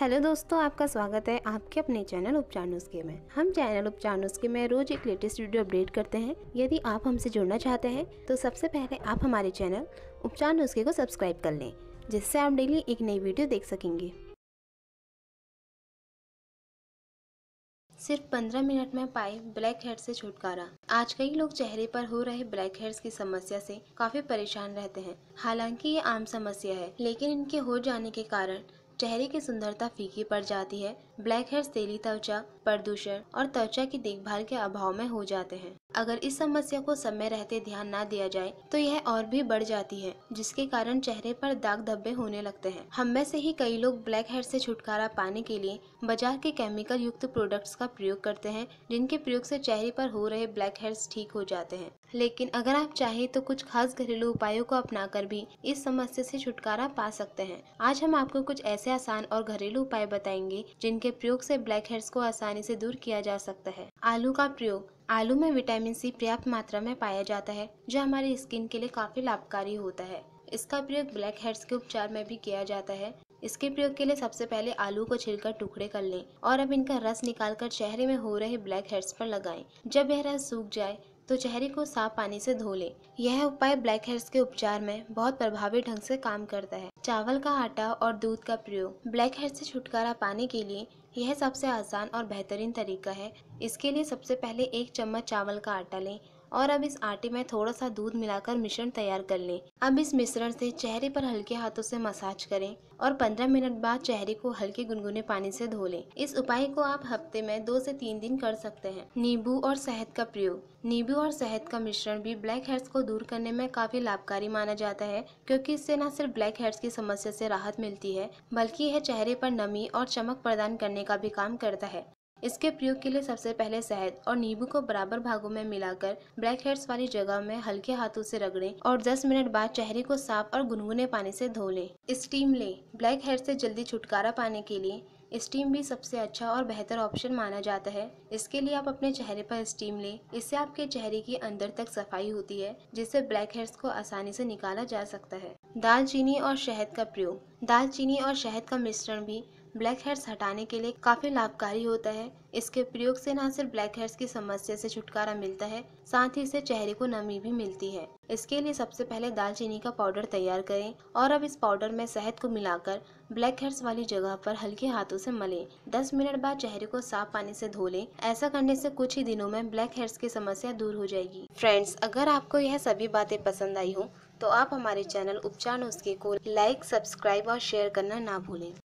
Hello दोस्तों आपका स्वागत है आपके अपने चैनल उपचार नुस्खे में हम चैनल उपचार नुस्खे में रोज एक लेटेस्ट वीडियो अपडेट करते हैं यदि आप हमसे जुड़ना चाहते हैं तो सबसे पहले आप हमारे चैनल उपचार नुस्खे को सब्सक्राइब कर लें जिससे आप डेली एक नई वीडियो देख सकेंगे सिर्फ 15 मिनट में पाए ब्लैक हेड से छुटकारा आज कई लोग चेहरे पर हो रहे ब्लैक हेड्स की समस्या से काफी परेशान रहते हैं हालांकि ये आम समस्या है लेकिन इनके हो जाने के कारण चेहरे की सुंदरता फीकी पड़ जाती है ब्लैक हेयर तेली त्वचा प्रदूषण और त्वचा की देखभाल के अभाव में हो जाते हैं अगर इस समस्या को समय रहते ध्यान ना दिया जाए तो यह और भी बढ़ जाती है जिसके कारण चेहरे पर दाग धब्बे होने लगते हैं हम में से ही कई लोग ब्लैक हेड से छुटकारा पाने के लिए बाजार के केमिकल युक्त प्रोडक्ट्स का प्रयोग करते हैं जिनके प्रयोग से चेहरे पर हो रहे ब्लैक हेड्स ठीक हो जाते हैं लेकिन अगर आप चाहें तो कुछ खास घरेलू उपायों को अपनाकर भी इस समस्या से छुटकारा पा सकते हैं आज हम आपको कुछ ऐसे आसान और घरेलू उपाय बताएंगे जिनके के प्रयोग से ब्लैक हेड्स को आसानी से दूर किया जा सकता है आलू का प्रयोग आलू में विटामिन सी पर्याप्त मात्रा में पाया जाता है जो हमारी स्किन के लिए काफी लाभकारी होता है इसका प्रयोग ब्लैक हेड्स के उपचार में भी किया जाता है इसके प्रयोग के लिए सबसे पहले आलू को छिलकर टुकड़े कर लें और अब इनका रस निकालकर चेहरे में हो रहे ब्लैक हेड्स पर लगाएं। जब यह रस सूख जाए तो चेहरे को साफ पानी से धो लें यह उपाय ब्लैक हेड्स के उपचार में बहुत प्रभावी ढंग से काम करता है चावल का आटा और दूध का प्रयोग ब्लैक हेड से छुटकारा पाने के लिए यह सबसे आसान और बेहतरीन तरीका है इसके लिए सबसे पहले एक चम्मच चावल का आटा लें और अब इस आटे में थोड़ा सा दूध मिलाकर मिश्रण तैयार कर लें अब इस मिश्रण से चेहरे पर हल्के हाथों से मसाज करें और 15 मिनट बाद चेहरे को हल्के गुनगुने पानी से धो लें इस उपाय को आप हफ्ते में दो से तीन दिन कर सकते हैं नींबू और शहद का प्रयोग नींबू और शहद का मिश्रण भी ब्लैक हेड्स को दूर करने में काफी लाभकारी माना जाता है क्योंकि इससे न सिर्फ ब्लैक हेड्स की समस्या से राहत मिलती है बल्कि यह चेहरे पर नमी और चमक प्रदान करने का भी काम करता है इसके प्रयोग के लिए सबसे पहले शहद और नींबू को बराबर भागों में मिलाकर ब्लैक हेड्स वाली जगह में हल्के हाथों से रगड़ें और 10 मिनट बाद चेहरे को साफ और गुनगुने पानी से धो लें स्टीम लें ब्लैक हेड से जल्दी छुटकारा पाने के लिए स्टीम भी सबसे अच्छा और बेहतर ऑप्शन माना जाता है इसके लिए आप अपने चेहरे पर स्टीम लें इससे आपके चेहरे की अंदर तक सफाई होती है जिससे ब्लैक हेड्स को आसानी से निकाला जा सकता है दालचीनी और शहद का प्रयोग दालचीनी और शहद का मिश्रण भी ब्लैक हेड्स हटाने के लिए काफ़ी लाभकारी होता है इसके प्रयोग से न सिर्फ ब्लैक हेड्स की समस्या से छुटकारा मिलता है साथ ही इसे चेहरे को नमी भी मिलती है इसके लिए सबसे पहले दालचीनी का पाउडर तैयार करें और अब इस पाउडर में शहद को मिलाकर ब्लैक हेड्स वाली जगह पर हल्के हाथों से मलें 10 मिनट बाद चेहरे को साफ पानी से धो लें ऐसा करने से कुछ ही दिनों में ब्लैक हेड्स की समस्या दूर हो जाएगी फ्रेंड्स अगर आपको यह सभी बातें पसंद आई हो तो आप हमारे चैनल उपचार नुस्खे को लाइक सब्सक्राइब और शेयर करना ना भूलें